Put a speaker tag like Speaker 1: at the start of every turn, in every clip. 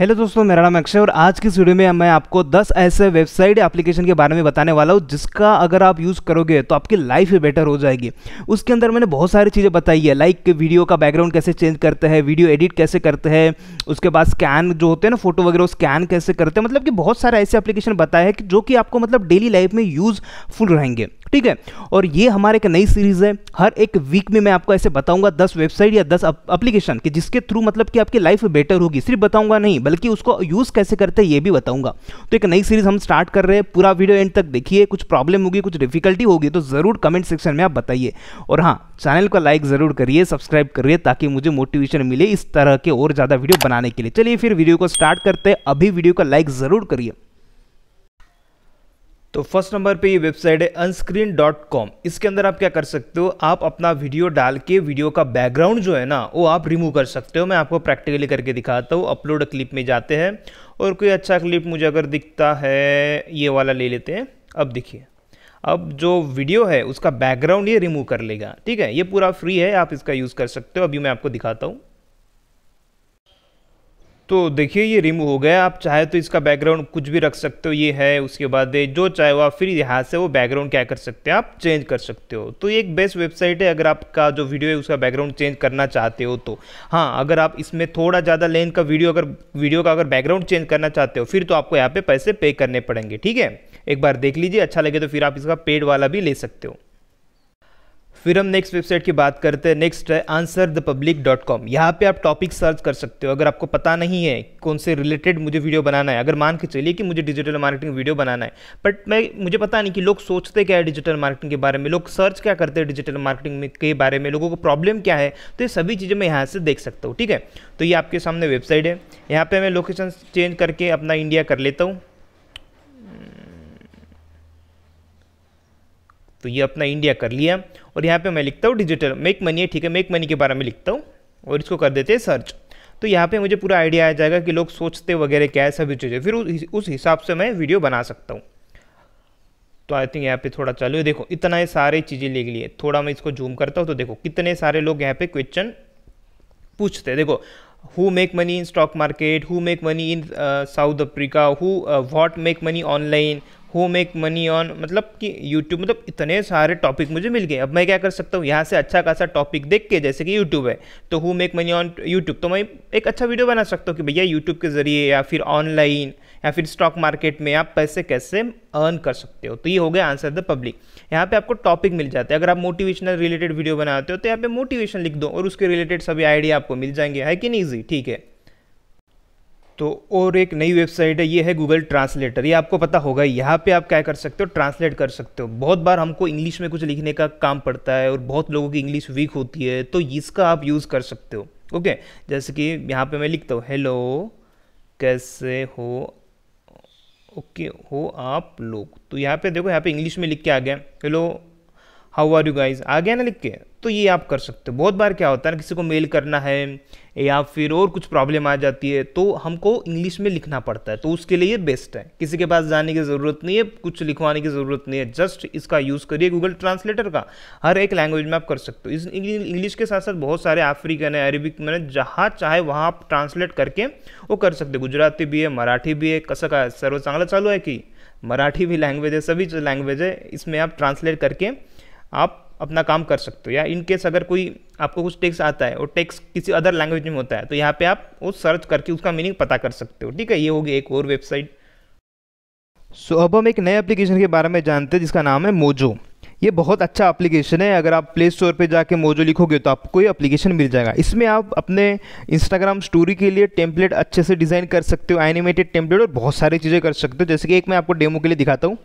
Speaker 1: hello दोस्तों मेरा नाम अक्षय और आज की वीडियो में मैं आपको 10 ऐसे वेबसाइट एप्लीकेशन के बारे में बताने वाला हूँ जिसका अगर आप यूज़ करोगे तो आपकी लाइफ ही बेटर हो जाएगी उसके अंदर मैंने बहुत सारी चीज़ें बताई है लाइक वीडियो का बैकग्राउंड कैसे चेंज करते हैं वीडियो एडिट कैसे करते हैं उसके बाद स्कैन जो होते हैं ना फोटो वगैरह स्कैन कैसे करते हैं मतलब कि बहुत सारे ऐसे एप्लीकेशन बताए हैं कि जो कि आपको मतलब डेली लाइफ में यूज़फुल रहेंगे ठीक है और ये हमारे एक नई सीरीज़ है हर एक वीक में मैं आपको ऐसे बताऊंगा दस वेबसाइट या दस अप्लीकेशन कि जिसके थ्रू मतलब कि आपकी लाइफ बेटर होगी सिर्फ बताऊंगा नहीं बल्कि उसको यूज़ कैसे करते हैं ये भी बताऊंगा तो एक नई सीरीज़ हम स्टार्ट कर रहे हैं पूरा वीडियो एंड तक देखिए कुछ प्रॉब्लम होगी कुछ डिफिकल्टी होगी तो ज़रूर कमेंट सेक्शन में आप बताइए और हाँ चैनल को लाइक ज़रूर करिए सब्सक्राइब करिए ताकि मुझे मोटिवेशन मिले इस तरह के और ज़्यादा वीडियो बनाने के लिए चलिए फिर वीडियो को स्टार्ट करते हैं अभी वीडियो का लाइक ज़रूर करिए तो फर्स्ट नंबर पे ये वेबसाइट है अनस्क्रीन डॉट कॉम इसके अंदर आप क्या कर सकते हो आप अपना वीडियो डाल के वीडियो का बैकग्राउंड जो है ना वो आप रिमूव कर सकते हो मैं आपको प्रैक्टिकली करके दिखाता हूँ अपलोड क्लिप में जाते हैं और कोई अच्छा क्लिप मुझे अगर दिखता है ये वाला ले लेते हैं अब देखिए अब जो वीडियो है उसका बैकग्राउंड ये रिमूव कर लेगा ठीक है ये पूरा फ्री है आप इसका यूज़ कर सकते हो अभी मैं आपको दिखाता हूँ तो देखिए ये रिमूव हो गया आप चाहे तो इसका बैकग्राउंड कुछ भी रख सकते हो ये है उसके बाद जो चाहे वो आप फिर यहाँ से वो बैकग्राउंड क्या कर सकते हैं आप चेंज कर सकते हो तो ये एक बेस्ट वेबसाइट है अगर आपका जो वीडियो है उसका बैकग्राउंड चेंज करना चाहते हो तो हाँ अगर आप इसमें थोड़ा ज़्यादा लेंथ का वीडियो अगर वीडियो का अगर बैकग्राउंड चेंज करना चाहते हो फिर तो आपको यहाँ पर पैसे पे करने पड़ेंगे ठीक है एक बार देख लीजिए अच्छा लगे तो फिर आप इसका पेड वाला भी ले सकते हो फिर हम नेक्स्ट वेबसाइट की बात करते हैं नेक्स्ट है answer the public dot com यहाँ पर आप टॉपिक सर्च कर सकते हो अगर आपको पता नहीं है कौन से रिलेटेड मुझे वीडियो बनाना है अगर मान के चलिए कि मुझे डिजिटल मार्केटिंग वीडियो बनाना है बट मैं मुझे पता नहीं कि लोग सोचते क्या है डिजिटल मार्केटिंग के बारे में लोग सर्च क्या करते हैं डिजिटल मार्केटिंग में के बारे में लोगों को प्रॉब्लम क्या है तो ये सभी चीज़ें मैं यहाँ से देख सकता हूँ ठीक है तो ये आपके सामने वेबसाइट है यहाँ पर मैं लोकेशन चेंज करके अपना इंडिया कर लेता हूँ तो ये अपना इंडिया कर लिया और यहाँ पे मैं लिखता हूँ डिजिटल मेक मनी है ठीक है मेक मनी के बारे में लिखता हूँ और इसको कर देते हैं सर्च तो यहाँ पे मुझे पूरा आइडिया आ जाएगा कि लोग सोचते वगैरह क्या है सभी चीज़ें फिर उस हिसाब से मैं वीडियो बना सकता हूँ तो आई थिंक यहाँ पे थोड़ा चलो देखो इतना सारे चीज़ें ले लिए थोड़ा मैं इसको जूम करता हूँ तो देखो कितने सारे लोग यहाँ पे क्वेश्चन पूछते हैं देखो who make money in stock market who make money in South Africa who what make money online who make money on मतलब कि यूट्यूब मतलब इतने सारे टॉपिक मुझे मिल गए अब मैं क्या कर सकता हूँ यहाँ से अच्छा खासा टॉपिक देख के जैसे कि यूट्यूब है तो who make money on YouTube तो मैं एक अच्छा वीडियो बना सकता हूँ कि भैया यूट्यूब के ज़रिए या फिर ऑनलाइन या फिर स्टॉक मार्केट में आप पैसे कैसे अर्न कर सकते हो तो ये हो गया आंसर द पब्लिक यहाँ पे आपको टॉपिक मिल जाता है अगर आप मोटिवेशनल रिलेटेड वीडियो बनाते हो तो यहाँ पे मोटिवेशन लिख दो और उसके रिलेटेड सभी आइडिया आपको मिल जाएंगे है कि नहीं ईजी ठीक है तो और एक नई वेबसाइट है ये है गूगल ट्रांसलेटर ये आपको पता होगा यहाँ पे आप क्या कर सकते हो ट्रांसलेट कर सकते हो बहुत बार हमको इंग्लिश में कुछ लिखने का काम पड़ता है और बहुत लोगों की इंग्लिश वीक होती है तो इसका आप यूज़ कर सकते हो ओके जैसे कि यहाँ पे मैं लिखता हूँ हेलो कैसे हो ओके हो आप लोग तो यहाँ पे देखो यहाँ पे इंग्लिश में लिख के आ गया hello how are you guys आ गया ना लिख के तो ये आप कर सकते हो बहुत बार क्या होता है ना किसी को मेल करना है या फिर और कुछ प्रॉब्लम आ जाती है तो हमको इंग्लिश में लिखना पड़ता है तो उसके लिए ये बेस्ट है किसी के पास जाने की ज़रूरत नहीं है कुछ लिखवाने की ज़रूरत नहीं है जस्ट इसका यूज़ करिए गूगल ट्रांसलेटर का हर एक लैंग्वेज में आप कर सकते हो इस इंग्लिश के साथ साथ बहुत सारे अफ्रीकन है अरेबिक मैंने जहाँ चाहे वहाँ आप ट्रांसलेट करके वो कर सकते हो गुजराती भी है मराठी भी है कसा का सर्व चांगला चालू है कि मराठी भी लैंग्वेज है सभी लैंग्वेज है इसमें आप ट्रांसलेट करके आप अपना काम कर सकते हो या इन केस अगर कोई आपको कुछ टेक्स आता है और टेक्स किसी अदर लैंग्वेज में होता है तो यहाँ पे आप वो सर्च करके उसका मीनिंग पता कर सकते हो ठीक है ये होगी एक और वेबसाइट सो so, अब हम एक नए एप्लीकेशन के बारे में जानते हैं जिसका नाम है मोजो ये बहुत अच्छा एप्लीकेशन है अगर आप प्ले स्टोर पर जाके मोजो लिखोगे तो आपको ये एप्लीकेशन मिल जाएगा इसमें आप अपने इंस्टाग्राम स्टोरी के लिए टेम्पलेट अच्छे से डिज़ाइन कर सकते हो एनिमेटेड टेम्पलेट और बहुत सारी चीज़ें कर सकते हो जैसे कि एक मैं आपको डेमो के लिए दिखाता हूँ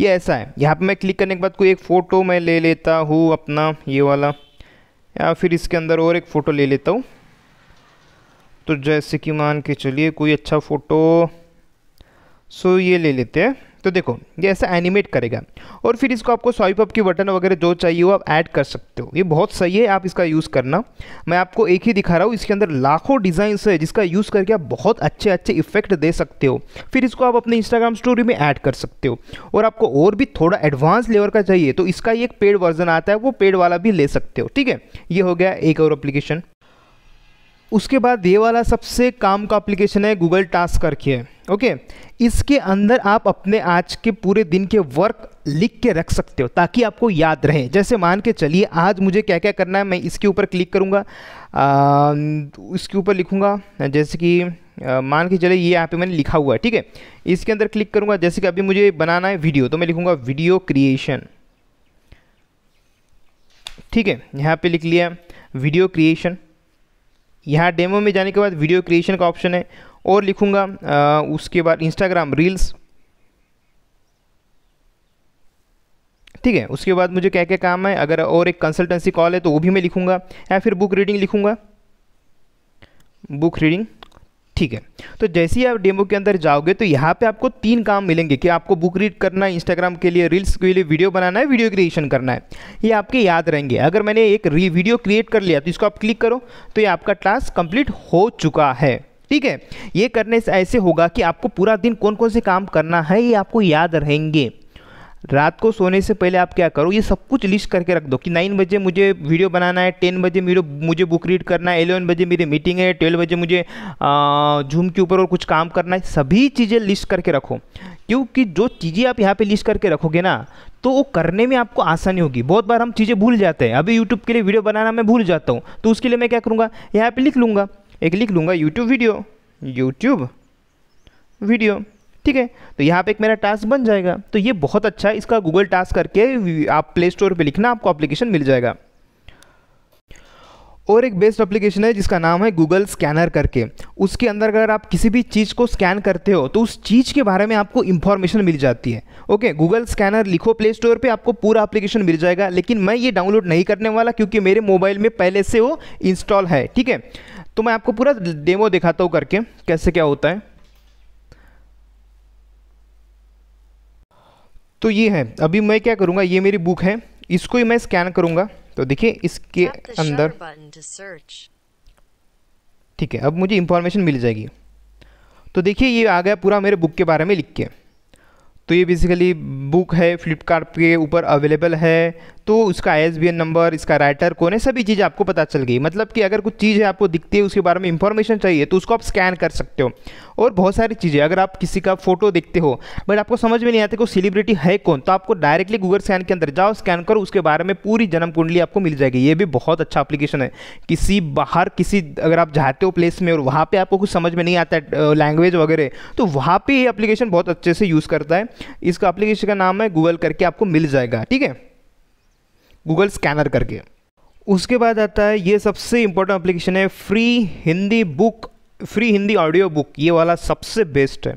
Speaker 1: ये ऐसा है यहाँ पर मैं क्लिक करने के बाद कोई एक फ़ोटो मैं ले लेता हूँ अपना ये वाला या फिर इसके अंदर और एक फ़ोटो ले लेता हूँ तो जैसे कि मान के चलिए कोई अच्छा फ़ोटो सो ये ले लेते हैं तो देखो ये ऐसा एनिमेट करेगा और फिर इसको आपको स्वाइप अप की बटन वगैरह जो चाहिए वो आप ऐड कर सकते हो ये बहुत सही है आप इसका यूज़ करना मैं आपको एक ही दिखा रहा हूँ इसके अंदर लाखों डिज़ाइंस है जिसका यूज़ करके आप बहुत अच्छे अच्छे इफेक्ट दे सकते हो फिर इसको आप अपने इंस्टाग्राम स्टोरी में ऐड कर सकते हो और आपको और भी थोड़ा एडवांस लेवल का चाहिए तो इसका एक पेड वर्जन आता है वो पेड वाला भी ले सकते हो ठीक है ये हो गया एक और अप्लीकेशन उसके बाद ये वाला सबसे काम का एप्लीकेशन है गूगल टास्क करके है ओके इसके अंदर आप अपने आज के पूरे दिन के वर्क लिख के रख सकते हो ताकि आपको याद रहे जैसे मान के चलिए आज मुझे क्या क्या करना है मैं इसके ऊपर क्लिक करूँगा इसके ऊपर लिखूँगा जैसे कि आ, मान के चलिए ये यहाँ पे मैंने लिखा हुआ है ठीक है इसके अंदर क्लिक करूँगा जैसे कि अभी मुझे बनाना है वीडियो तो मैं लिखूँगा वीडियो क्रिएशन ठीक है यहाँ पे लिख लिया वीडियो क्रिएशन यहाँ डेमो में जाने के बाद वीडियो क्रिएशन का ऑप्शन है और लिखूँगा उसके बाद इंस्टाग्राम रील्स ठीक है उसके बाद मुझे क्या क्या काम है अगर और एक कंसल्टेंसी कॉल है तो वो भी मैं लिखूँगा या फिर बुक रीडिंग लिखूँगा बुक रीडिंग ठीक है तो जैसे ही आप डेमो के अंदर जाओगे तो यहाँ पे आपको तीन काम मिलेंगे कि आपको बुक रीड करना है इंस्टाग्राम के लिए रील्स के लिए वीडियो बनाना है वीडियो क्रिएशन करना है ये आपके याद रहेंगे अगर मैंने एक वीडियो क्रिएट कर लिया तो इसको आप क्लिक करो तो ये आपका टास्क कंप्लीट हो चुका है ठीक है ये करने से ऐसे होगा कि आपको पूरा दिन कौन कौन से काम करना है ये आपको याद रहेंगे रात को सोने से पहले आप क्या करो ये सब कुछ लिस्ट करके रख दो कि नाइन बजे मुझे वीडियो बनाना है टेन बजे मेरे मुझे बुक रीड करना है एलेवन बजे मेरी मीटिंग है ट्वेल्व बजे मुझे झूम के ऊपर और कुछ काम करना है सभी चीज़ें लिस्ट करके रखो क्योंकि जो चीज़ें आप यहाँ पे लिस्ट करके रखोगे ना तो वो करने में आपको आसानी होगी बहुत बार हम चीज़ें भूल जाते हैं अभी यूट्यूब के लिए वीडियो बनाना मैं भूल जाता हूँ तो उसके लिए मैं क्या करूँगा यहाँ पर लिख लूँगा एक लिख लूँगा यूट्यूब वीडियो यूट्यूब वीडियो ठीक है तो यहाँ पे एक मेरा टास्क बन जाएगा तो ये बहुत अच्छा है इसका गूगल टास्क करके आप प्ले स्टोर पर लिखना आपको एप्लीकेशन मिल जाएगा और एक बेस्ट एप्लीकेशन है जिसका नाम है गूगल स्कैनर करके उसके अंदर अगर आप किसी भी चीज़ को स्कैन करते हो तो उस चीज़ के बारे में आपको इन्फॉर्मेशन मिल जाती है ओके गूगल स्कैनर लिखो प्ले स्टोर पर आपको पूरा एप्लीकेशन मिल जाएगा लेकिन मैं ये डाउनलोड नहीं करने वाला क्योंकि मेरे मोबाइल में पहले से वो इंस्टॉल है ठीक है तो मैं आपको पूरा डेमो दिखाता हूँ करके कैसे क्या होता है तो ये है अभी मैं क्या करूँगा ये मेरी बुक है इसको ही मैं स्कैन करूँगा तो देखिए इसके अंदर ठीक है अब मुझे इन्फॉर्मेशन मिल जाएगी तो देखिए ये आ गया पूरा मेरे बुक के बारे में लिख के तो ये बेसिकली बुक है फ्लिपकार्ट के ऊपर अवेलेबल है तो उसका एस नंबर इसका राइटर कौन है सभी चीज़ आपको पता चल गई मतलब कि अगर कुछ चीज़ है आपको दिखती है उसके बारे में इंफॉर्मेशन चाहिए तो उसको आप स्कैन कर सकते हो और बहुत सारी चीज़ें अगर आप किसी का फोटो देखते हो बट आपको समझ में नहीं आते कि सेलिब्रिटी है कौन तो आपको डायरेक्टली गूगल स्कैन के अंदर जाओ स्कैन करो उसके बारे में पूरी जन्म कुंडली आपको मिल जाएगी ये भी बहुत अच्छा अप्लीकेशन है किसी बाहर किसी अगर आप जाते हो प्लेस में और वहाँ पर आपको कुछ समझ में नहीं आता लैंग्वेज वगैरह तो वहाँ पर ये अप्लीकेशन बहुत अच्छे से यूज़ करता है इसका एप्लीकेशन का नाम है गूगल करके आपको मिल जाएगा ठीक है गूगल स्कैनर करके उसके बाद आता है ये सबसे इम्पोर्टेंट एप्लीकेशन है free Hindi book free Hindi audio book ये वाला सबसे बेस्ट है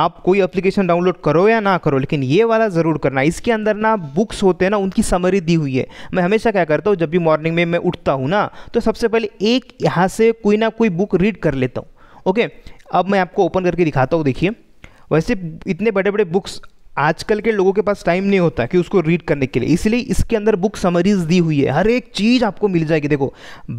Speaker 1: आप कोई एप्लीकेशन डाउनलोड करो या ना करो लेकिन ये वाला ज़रूर करना इसके अंदर ना बुक्स होते हैं ना उनकी समरी दी हुई है मैं हमेशा क्या करता हूँ जब भी मॉर्निंग में मैं उठता हूँ ना तो सबसे पहले एक यहाँ से कोई ना कोई बुक रीड कर लेता हूँ ओके अब मैं आपको ओपन करके दिखाता हूँ देखिए वैसे इतने बड़े बड़े बुक्स आजकल के लोगों के पास टाइम नहीं होता कि उसको रीड करने के लिए इसलिए इसके अंदर बुक समरीज दी हुई है हर एक चीज़ आपको मिल जाएगी देखो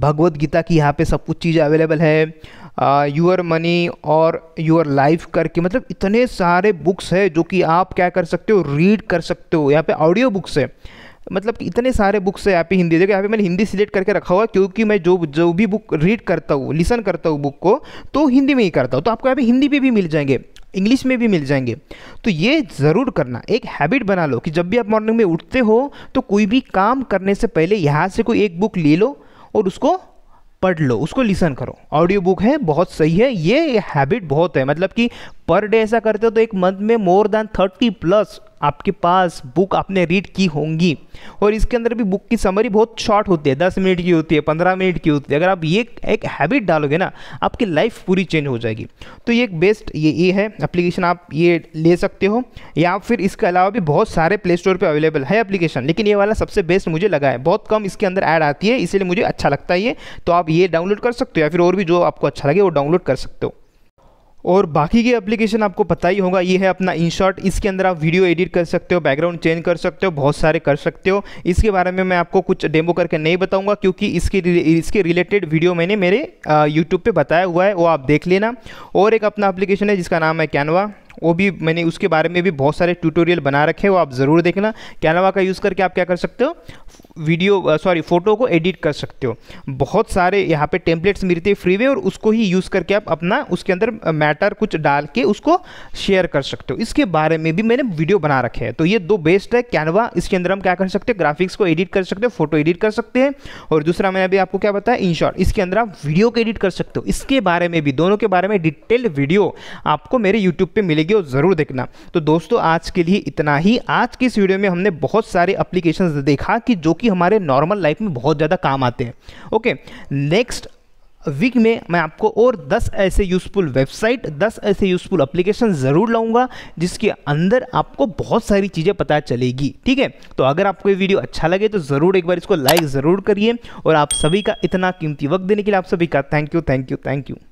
Speaker 1: भगवत गीता की यहाँ पे सब कुछ चीज़ें अवेलेबल है यूर मनी और यूर लाइफ करके मतलब इतने सारे बुक्स है जो कि आप क्या कर सकते हो रीड कर सकते हो यहाँ पे ऑडियो बुक्स है मतलब कि इतने सारे बुक्स है यहाँ पे हिंदी देखो यहाँ पे मैंने हिंदी सिलेक्ट करके रखा हुआ क्योंकि मैं जो जो भी बुक रीड करता हूँ लिसन करता हूँ बुक को तो हिंदी में ही करता हूँ तो आपको यहाँ पे हिंदी पे भी मिल जाएंगे इंग्लिश में भी मिल जाएंगे तो ये ज़रूर करना एक हैबिट बना लो कि जब भी आप मॉर्निंग में उठते हो तो कोई भी काम करने से पहले यहाँ से कोई एक बुक ले लो और उसको पढ़ लो उसको लिसन करो ऑडियो बुक है बहुत सही है ये हैबिट बहुत है मतलब कि पर डे ऐसा करते हो तो एक मंथ में मोर देन थर्टी प्लस आपके पास बुक आपने रीड की होंगी और इसके अंदर भी बुक की समरी बहुत शॉर्ट होती है दस मिनट की होती है पंद्रह मिनट की होती है अगर आप ये एक हैबिट डालोगे ना आपकी लाइफ पूरी चेंज हो जाएगी तो ये एक बेस्ट ये ये है एप्लीकेशन आप ये ले सकते हो या फिर इसके अलावा भी बहुत सारे प्ले स्टोर पर अवेलेबल है एप्लीकेशन लेकिन ये वाला सबसे बेस्ट मुझे लगा है बहुत कम इसके अंदर ऐड आती है इसीलिए मुझे अच्छा लगता है ये तो आप ये डाउनलोड कर सकते हो या फिर और भी जो आपको अच्छा लगे वो डाउनलोड कर सकते हो और बाकी के एप्लीकेशन आपको पता ही होगा ये है अपना इनशॉट इसके अंदर आप वीडियो एडिट कर सकते हो बैकग्राउंड चेंज कर सकते हो बहुत सारे कर सकते हो इसके बारे में मैं आपको कुछ डेमो करके नहीं बताऊंगा क्योंकि इसके इसके रिलेटेड वीडियो मैंने मेरे यूट्यूब पर बताया हुआ है वो आप देख लेना और एक अपना एप्लीकेशन है जिसका नाम है कैनवा वो भी मैंने उसके बारे में भी बहुत सारे ट्यूटोरियल बना रखे हैं वो आप ज़रूर देखना कैनवा का यूज़ करके आप क्या कर सकते हो वीडियो सॉरी फोटो को एडिट कर सकते हो बहुत सारे यहाँ पे टेम्पलेट्स मिलते हैं फ्री में और उसको ही यूज़ करके आप अपना उसके अंदर मैटर कुछ डाल के उसको शेयर कर सकते हो इसके बारे में भी मैंने वीडियो बना रखे हैं तो ये दो बेस्ट है कैनवा इसके अंदर हम क्या कर सकते हैं ग्राफिक्स को एडिट कर सकते हो फोटो एडिट कर सकते हैं और दूसरा मैंने अभी आपको क्या बताया इन शॉर्ट इसके अंदर आप वीडियो को एडिट कर सकते हो इसके बारे में भी दोनों के बारे में डिटेल वीडियो आपको मेरे यूट्यूब पर मिलेगी वीडियो ज़रूर देखना तो दोस्तों आज के लिए इतना ही आज की इस वीडियो में हमने बहुत सारे अप्लीकेशन देखा कि जो कि हमारे नॉर्मल लाइफ में बहुत ज़्यादा काम आते हैं ओके नेक्स्ट वीक में मैं आपको और 10 ऐसे यूज़फुल वेबसाइट 10 ऐसे यूज़फुल एप्लीकेशन ज़रूर लाऊंगा जिसके अंदर आपको बहुत सारी चीज़ें पता चलेगी ठीक है तो अगर आपको ये वीडियो अच्छा लगे तो ज़रूर एक बार इसको लाइक ज़रूर करिए और आप सभी का इतना कीमती वक्त देने के लिए आप सभी का thank you thank you thank you